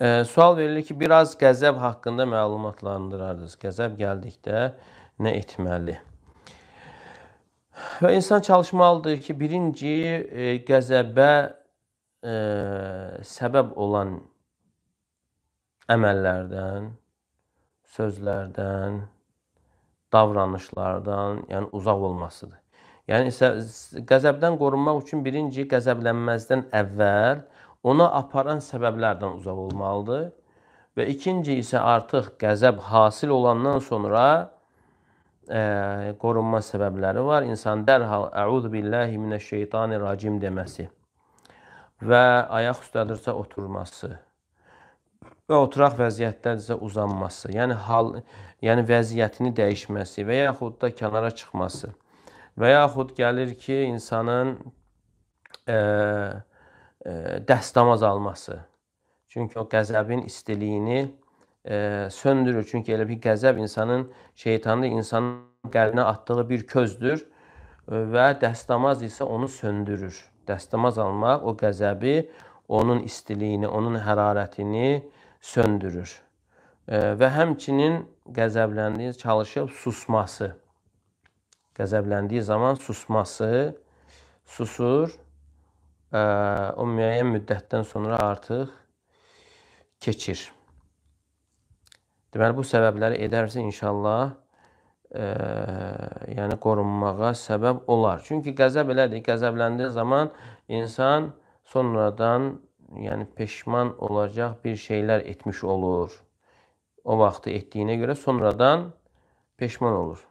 E, sual verilir ki, biraz qəzəb haqqında məlumatlandırardınız. Qəzəb gəldikdə nə etməli? Və insan çalışmalıdır ki, birinci e, qəzəbə e, səbəb olan əməllərdən sözlərdən, davranışlardan, yəni uzaq olmasıdır. Yəni isə qəzəbdən qorunmaq üçün birinci qəzəblənməzdən əvvəl ona aparan səbəblərdən uzaq olmalıdır və ikinci isə artıq qəzəb hasil olandan sonra ə, e, qorunma səbəbləri var. İnsan dərhal əuzu billahi minəşşeytanirracim deməsi və ayaq üstədirsə oturması və oturaq vəziyyətdəcə uzanması, yəni hal, yəni vəziyyətini dəyişməsi və yaxud da kənara çıxması və yaxud gəlir ki, insanın e, e, dəstəmaz alması. Çünki o qəzəbin istiliyini e, söndürür. Çünki elə bir qəzəb insanın şeytanı insanın qəlbinə atdığı bir közdür və dəstəmaz isə onu söndürür. Dəstəmaz almaq o qəzəbi onun istiliyini, onun hərarətini söndürür. Və həmçinin qəzəbləndiyi çalışıb susması. Qəzəbləndiyi zaman susması, susur. O müəyyən müddətdən sonra artıq keçir. Deməli bu səbəbləri edərsə inşallah ə, yəni qorunmağa səbəb olar. Çünki qəzəb elədir. Qəzəbləndiyi zaman insan sonradan yəni peşman olacaq bir şeylər etmiş olur. O vaxtı etdiyinə görə sonradan peşman olur.